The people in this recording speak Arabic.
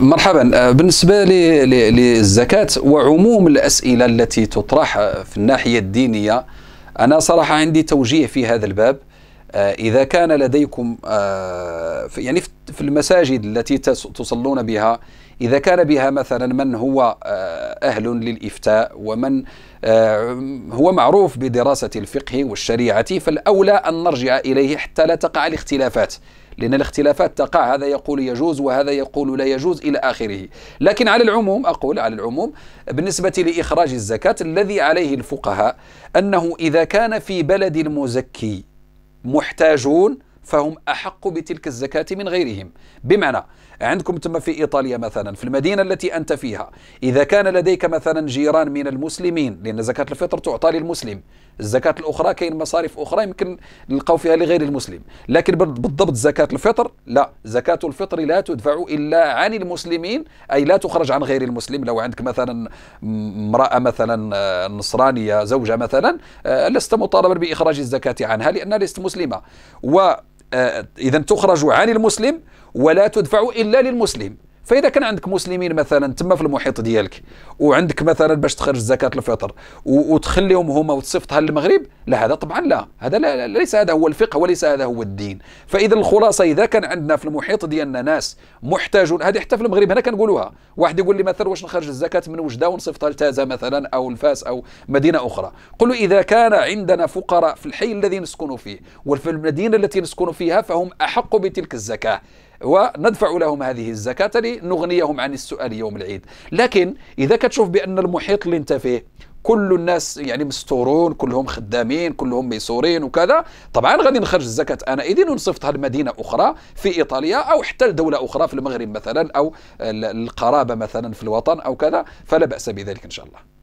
مرحبا آه، بالنسبة للزكاة وعموم الأسئلة التي تطرح في الناحية الدينية أنا صراحة عندي توجيه في هذا الباب آه، إذا كان لديكم آه، يعني في المساجد التي تصلون بها إذا كان بها مثلا من هو آه، أهل للإفتاء ومن هو معروف بدراسة الفقه والشريعة فالأولى أن نرجع إليه حتى لا تقع الاختلافات لأن الاختلافات تقع هذا يقول يجوز وهذا يقول لا يجوز إلى آخره لكن على العموم أقول على العموم بالنسبة لإخراج الزكاة الذي عليه الفقهاء أنه إذا كان في بلد المزكي محتاجون فهم أحق بتلك الزكاة من غيرهم بمعنى عندكم تما في إيطاليا مثلا في المدينة التي أنت فيها إذا كان لديك مثلا جيران من المسلمين لأن زكاة الفطر تعطى للمسلم الزكاة الأخرى كاين مصاريف أخرى يمكن نلقاو فيها لغير المسلم لكن بالضبط زكاة الفطر لا زكاة الفطر لا تدفع إلا عن المسلمين أي لا تخرج عن غير المسلم لو عندك مثلا امرأة مثلا آه، نصرانية زوجة مثلا آه، لست مطالبا بإخراج الزكاة عنها لأنها لست مسلمة و آه، إذا تخرج عن المسلم ولا تدفع إلا للمسلم فاذا كان عندك مسلمين مثلا تما في المحيط ديالك وعندك مثلا باش تخرج زكاه الفطر وتخليهم هما وتصيفطها للمغرب لا هذا طبعا لا هذا لا ليس هذا هو الفقه وليس هذا هو الدين فاذا الخلاصه اذا كان عندنا في المحيط ديالنا ناس محتاجون هذه حتى في المغرب هنا كنقولوها واحد يقول لي مثلا واش نخرج الزكاه من وجده ونصيفطها لتازه مثلا او الفاس او مدينه اخرى قل اذا كان عندنا فقراء في الحي الذي نسكن فيه وفي المدينه التي نسكن فيها فهم احق بتلك الزكاه وندفع لهم هذه الزكاة لنغنيهم عن السؤال يوم العيد لكن إذا كتشوف بأن المحيط اللي انت فيه كل الناس يعني مستورون كلهم خدامين كلهم ميسورين وكذا طبعا غادي نخرج الزكاة أنا إذن ونصيفطها لمدينة أخرى في إيطاليا أو حتى لدولة أخرى في المغرب مثلا أو القرابة مثلا في الوطن أو كذا فلا بأس بذلك إن شاء الله